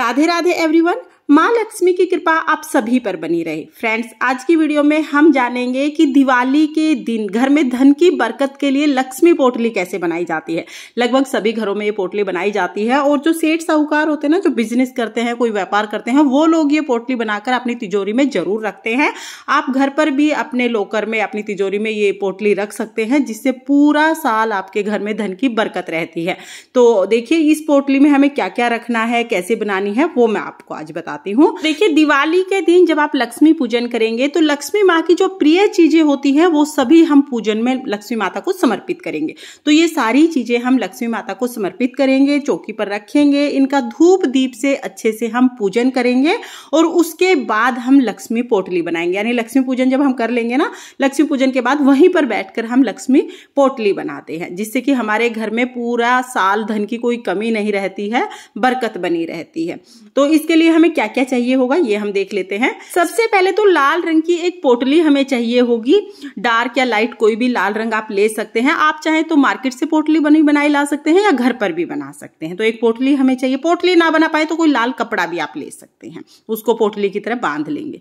Radhe Radhe everyone माँ लक्ष्मी की कृपा आप सभी पर बनी रहे फ्रेंड्स आज की वीडियो में हम जानेंगे कि दिवाली के दिन घर में धन की बरकत के लिए लक्ष्मी पोटली कैसे बनाई जाती है लगभग सभी घरों में ये पोटली बनाई जाती है और जो सेठ साहूकार होते हैं ना जो बिजनेस करते हैं कोई व्यापार करते हैं वो लोग ये पोटली बनाकर अपनी तिजोरी में जरूर रखते हैं आप घर पर भी अपने लोकर में अपनी तिजोरी में ये पोटली रख सकते हैं जिससे पूरा साल आपके घर में धन की बरकत रहती है तो देखिए इस पोटली में हमें क्या क्या रखना है कैसे बनानी है वो मैं आपको आज बता बताती हूँ देखिए दिवाली के दिन जब आप लक्ष्मी पूजन करेंगे तो लक्ष्मी माँ की जो प्रिय चीजें होती हैं वो सभी हम पूजन में लक्ष्मी माता को समर्पित करेंगे तो ये सारी चीजें हम लक्ष्मी माता को समर्पित करेंगे चौकी पर रखेंगे इनका धूप दीप से अच्छे से हम पूजन करेंगे और उसके बाद हम लक्ष्मी पोटली बनाएंगे यानी लक्ष्मी पूजन जब हम कर लेंगे ना लक्ष्मी पूजन के बाद वहीं पर बैठकर हम लक्ष्मी पोटली बनाते हैं जिससे कि हमारे घर में पूरा साल धन की कोई कमी नहीं रहती है बरकत बनी रहती है तो इसके लिए हमें क्या क्या क्या चाहिए होगा ये हम देख लेते हैं सबसे पहले तो लाल रंग की एक पोटली हमें चाहिए होगी डार्क या लाइट कोई भी लाल रंग आप ले सकते हैं आप चाहे तो मार्केट से पोटली बनी बनाई ला सकते हैं या घर पर भी बना सकते हैं तो एक पोटली हमें चाहिए पोटली ना बना पाए तो कोई लाल कपड़ा भी आप ले सकते हैं उसको पोटली की तरह बांध लेंगे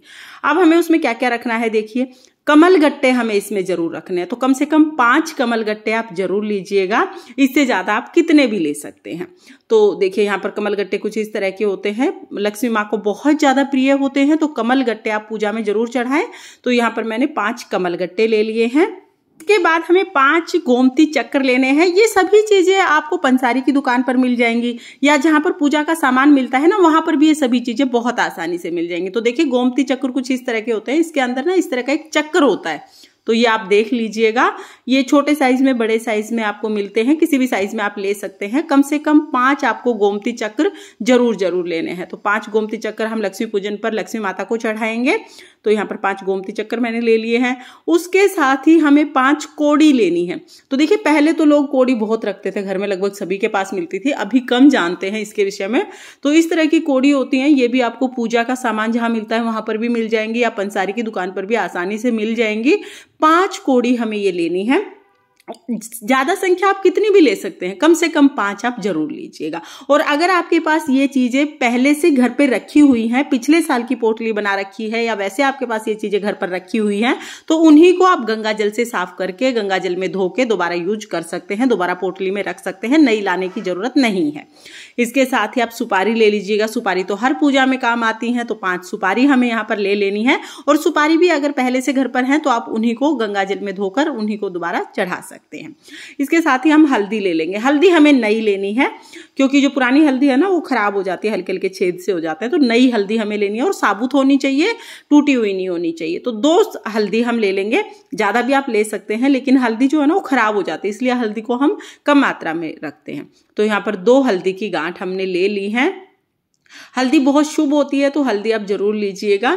अब हमें उसमें क्या क्या रखना है देखिए कमल गट्टे हमें इसमें जरूर रखने हैं तो कम से कम पांच कमल गट्टे आप जरूर लीजिएगा इससे ज़्यादा आप कितने भी ले सकते हैं तो देखिए यहाँ पर कमल गट्टे कुछ इस तरह के होते हैं लक्ष्मी माँ को बहुत ज़्यादा प्रिय होते हैं तो कमल गट्टे आप पूजा में जरूर चढ़ाएं तो यहाँ पर मैंने पाँच कमल गट्टे ले लिए हैं के बाद हमें पांच गोमती चक्कर लेने हैं ये सभी चीजें आपको पंसारी की दुकान पर मिल जाएंगी या जहां पर पूजा का सामान मिलता है ना वहां पर भी ये सभी चीजें बहुत आसानी से मिल जाएंगी तो देखिए गोमती चक्र कुछ इस तरह के होते हैं इसके अंदर ना इस तरह का एक चक्कर होता है तो ये आप देख लीजिएगा ये छोटे साइज में बड़े साइज में आपको मिलते हैं किसी भी साइज में आप ले सकते हैं कम से कम पांच आपको गोमती चक्र जरूर जरूर लेने हैं तो पांच गोमती चक्र हम लक्ष्मी पूजन पर लक्ष्मी माता को चढ़ाएंगे तो यहाँ पर पांच गोमती चक्कर मैंने ले लिए हैं उसके साथ ही हमें पांच कोड़ी लेनी है तो देखिए पहले तो लोग कोड़ी बहुत रखते थे घर में लगभग सभी के पास मिलती थी अभी कम जानते हैं इसके विषय में तो इस तरह की कोड़ी होती है ये भी आपको पूजा का सामान जहां मिलता है वहां पर भी मिल जाएंगी या पंसारी की दुकान पर भी आसानी से मिल जाएंगी पांच कोड़ी हमें ये लेनी है ज़्यादा संख्या आप कितनी भी ले सकते हैं कम से कम पांच आप जरूर लीजिएगा और अगर आपके पास ये चीज़ें पहले से घर पर रखी हुई हैं पिछले साल की पोटली बना रखी है या वैसे आपके पास ये चीज़ें घर पर रखी हुई हैं तो उन्हीं को आप गंगा जल से साफ करके गंगा जल में धो के दोबारा यूज कर सकते हैं दोबारा पोटली में रख सकते हैं नई लाने की ज़रूरत नहीं है इसके साथ ही आप सुपारी ले लीजिएगा सुपारी तो हर पूजा में काम आती है तो पाँच सुपारी हमें यहाँ पर ले लेनी है और सुपारी भी अगर पहले से घर पर हैं तो आप उन्हीं को गंगा जल में धोकर उन्हीं को दोबारा चढ़ा सकते सकते हैं इसके साथ ही हम हल्दी ले लेंगे हल्दी हमें नई लेनी है क्योंकि जो पुरानी हल्दी है ना वो खराब हो जाती है हल्के हल्के छेद से हो जाते हैं तो नई हल्दी हमें लेनी है और साबुत होनी चाहिए टूटी हुई नहीं होनी चाहिए तो दो हल्दी हम ले लेंगे ज़्यादा भी आप ले सकते हैं लेकिन हल्दी जो है ना वो खराब हो जाती है इसलिए हल्दी को हम कम मात्रा में रखते हैं तो यहाँ पर दो हल्दी की गांठ हमने ले ली है हल्दी बहुत शुभ होती है तो हल्दी आप जरूर लीजिएगा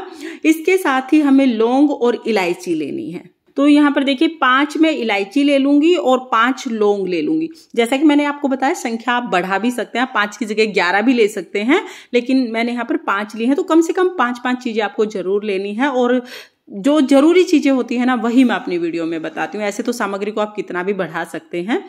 इसके साथ ही हमें लौंग और इलायची लेनी है तो यहाँ पर देखिए पांच में इलायची ले लूंगी और पांच लौंग ले लूंगी जैसा कि मैंने आपको बताया संख्या आप बढ़ा भी सकते हैं पांच की जगह ग्यारह भी ले सकते हैं लेकिन मैंने यहाँ पर पांच ली है तो कम से कम पांच पांच चीजें आपको जरूर लेनी है और जो जरूरी चीज़ें होती है ना वही मैं अपनी वीडियो में बताती हूँ ऐसे तो सामग्री को आप कितना भी बढ़ा सकते हैं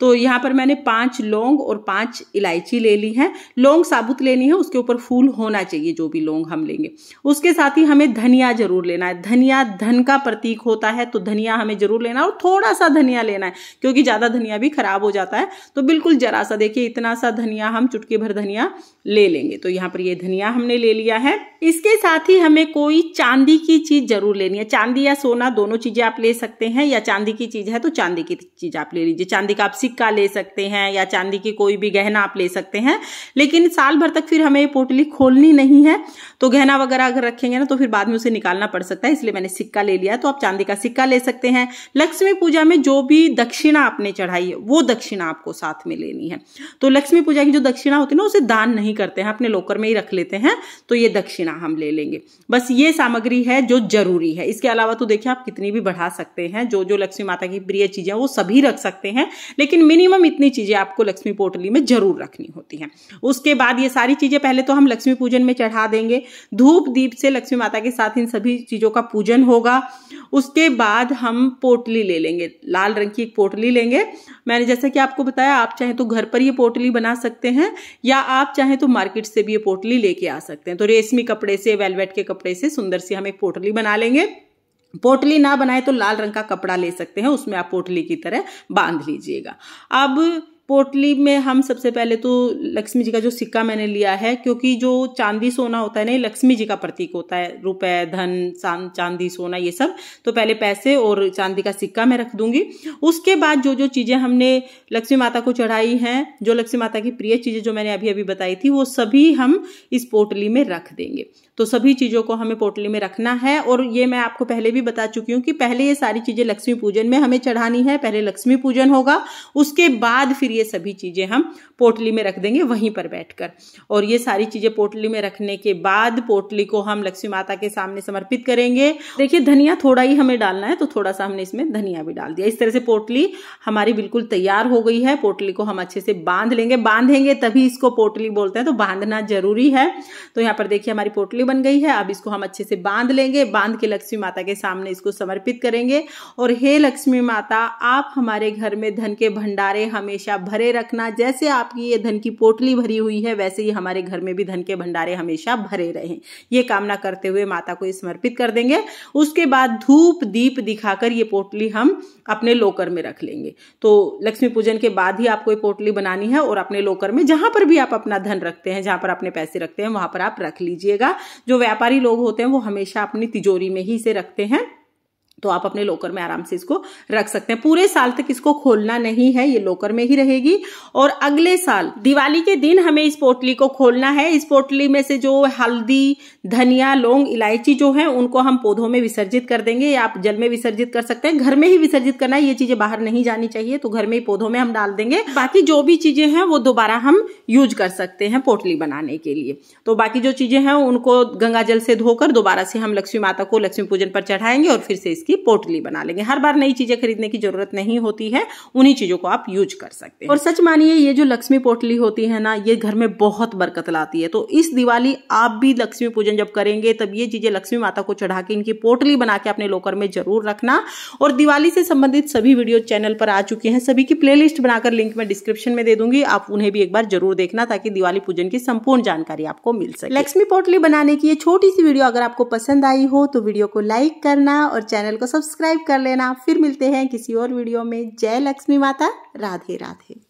तो यहाँ पर मैंने पांच लौंग और पांच इलायची ले ली है लौंग साबुत लेनी है उसके ऊपर फूल होना चाहिए जो भी लौंग हम लेंगे उसके साथ ही हमें धनिया जरूर लेना है धनिया धन का प्रतीक होता है तो धनिया हमें जरूर लेना है और थोड़ा सा धनिया लेना है क्योंकि ज़्यादा धनिया भी खराब हो जाता है तो बिल्कुल जरा सा देखिए इतना सा धनिया हम चुटकी भर धनिया ले लेंगे तो यहाँ पर ये धनिया हमने ले लिया है इसके साथ ही हमें कोई चांदी की चीज़ जरूर जरूर लेनी है चांदी या सोना दोनों चीज़ें आप ले सकते हैं या चांदी की चीज़ है तो चांदी की चीज़ आप ले लीजिए चांदी का आप सिक्का ले सकते हैं या चांदी की कोई भी गहना आप ले सकते हैं लेकिन साल भर तक फिर हमें ये पोटली खोलनी नहीं है तो गहना वगैरह अगर रखेंगे ना तो फिर बाद में उसे निकालना पड़ सकता है इसलिए मैंने सिक्का ले लिया तो आप चांदी का सिक्का ले सकते हैं लक्ष्मी पूजा में जो भी दक्षिणा आपने चढ़ाई है वो दक्षिणा आपको साथ में लेनी है तो लक्ष्मी पूजा की जो दक्षिणा होती है ना उसे दान नहीं करते हैं अपने लोकर में ही रख लेते हैं तो ये दक्षिणा हम ले लेंगे बस ये सामग्री है जो जरूर जरूरी है इसके अलावा तो देखिए आप कितनी भी बढ़ा सकते हैं जो जो लक्ष्मी माता की प्रिय चीजें वो सभी रख सकते हैं लेकिन मिनिमम इतनी चीजें आपको लक्ष्मी पोटली में जरूर रखनी होती हैं उसके बाद ये सारी चीजें पहले तो हम लक्ष्मी पूजन में चढ़ा देंगे धूप दीप से लक्ष्मी माता के साथ इन सभी चीजों का पूजन होगा उसके बाद हम पोटली ले लेंगे लाल रंग की एक पोटली लेंगे मैंने जैसा कि आपको बताया आप चाहे तो घर पर ये पोटली बना सकते हैं या आप चाहे तो मार्केट से भी ये पोटली लेके आ सकते हैं तो रेशमी कपड़े से वेलवेट के कपड़े से सुंदर सी हम एक पोटली बना लेंगे पोटली ना बनाए तो लाल रंग का कपड़ा ले सकते हैं उसमें आप पोटली की तरह बांध लीजिएगा अब पोटली में हम सबसे पहले तो लक्ष्मी जी का जो सिक्का मैंने लिया है क्योंकि जो चांदी सोना होता है ना लक्ष्मी जी का प्रतीक होता है रुपए धन चांदी सोना ये सब तो पहले पैसे और चांदी का सिक्का मैं रख दूंगी उसके बाद जो जो चीज़ें हमने लक्ष्मी माता को चढ़ाई हैं जो लक्ष्मी माता की प्रिय चीज़ें जो मैंने अभी अभी बताई थी वो सभी हम इस पोटली में रख देंगे तो सभी चीज़ों को हमें पोटली में रखना है और ये मैं आपको पहले भी बता चुकी हूँ कि पहले ये सारी चीज़ें लक्ष्मी पूजन में हमें चढ़ानी है पहले लक्ष्मी पूजन होगा उसके बाद फिर ये सभी चीज़ें हम पोटली में रख देंगे वहीं पर बैठकर और ये सारी चीज़ें पोटली में रखने के बाद पोटली को हम लक्ष्मी माता के सामने समर्पित करेंगे देखिए धनिया थोड़ा ही हमें डालना है तो थोड़ा सा हमने इसमें धनिया भी डाल दिया इस तरह से पोटली हमारी बिल्कुल तैयार हो गई है पोटली को हम अच्छे से बांध लेंगे बांधेंगे तभी इसको पोटली बोलते हैं तो बांधना जरूरी है तो यहाँ पर देखिए हमारी पोटली बन गई है अब इसको हम अच्छे से बांध लेंगे बांध के लक्ष्मी माता के सामने इसको समर्पित करेंगे और हे लक्ष्मी माता आप हमारे घर में धन के भंडारे हमेशा भरे रखना जैसे आपकी ये धन की पोटली भरी हुई है वैसे ही हमारे घर में भी धन के भंडारे हमेशा भरे रहें ये कामना करते हुए माता को समर्पित कर देंगे उसके बाद धूप दीप दिखाकर ये पोटली हम अपने लोकर में रख लेंगे तो लक्ष्मी पूजन के बाद ही आपको ये पोटली बनानी है और अपने लोकर में जहां पर भी आप अपना धन रखते हैं जहां पर अपने पैसे रखते हैं वहां पर आप रख लीजिएगा जो व्यापारी लोग होते हैं वो हमेशा अपनी तिजोरी में ही इसे रखते हैं तो आप अपने लोकर में आराम से इसको रख सकते हैं पूरे साल तक इसको खोलना नहीं है ये लोकर में ही रहेगी और अगले साल दिवाली के दिन हमें इस पोटली को खोलना है इस पोटली में से जो हल्दी धनिया लौंग इलायची जो है उनको हम पौधों में विसर्जित कर देंगे या आप जल में विसर्जित कर सकते हैं घर में ही विसर्जित करना है ये चीजें बाहर नहीं जानी चाहिए तो घर में ही पौधों में हम डाल देंगे बाकी जो भी चीजें हैं वो दोबारा हम यूज कर सकते हैं पोटली बनाने के लिए तो बाकी जो चीजें हैं उनको गंगा जल से धोकर दोबारा से हम लक्ष्मी माता को लक्ष्मी पूजन पर चढ़ाएंगे और फिर से इसकी की पोटली बना लेंगे हर बार नई चीजें खरीदने की जरूरत नहीं होती है उन्हीं चीजों को आप यूज कर सकते हैं और सच मानिए ये जो लक्ष्मी पोटली होती है ना ये घर में बहुत बरकत लाती है तो इस दिवाली आप भी लक्ष्मी पूजन जब करेंगे तब ये चीजें लक्ष्मी माता को चढ़ा के इनकी पोटली बना के अपने लोकर में जरूर रखना और दिवाली से संबंधित सभी वीडियो चैनल पर आ चुके हैं सभी की प्ले बनाकर लिंक में डिस्क्रिप्शन में दे दूंगी आप उन्हें भी एक बार जरूर देखना ताकि दिवाली पूजन की संपूर्ण जानकारी आपको मिल सके लक्ष्मी पोटली बनाने की ये छोटी सी वीडियो अगर आपको पसंद आई हो तो वीडियो को लाइक करना और चैनल को सब्सक्राइब कर लेना फिर मिलते हैं किसी और वीडियो में जय लक्ष्मी माता राधे राधे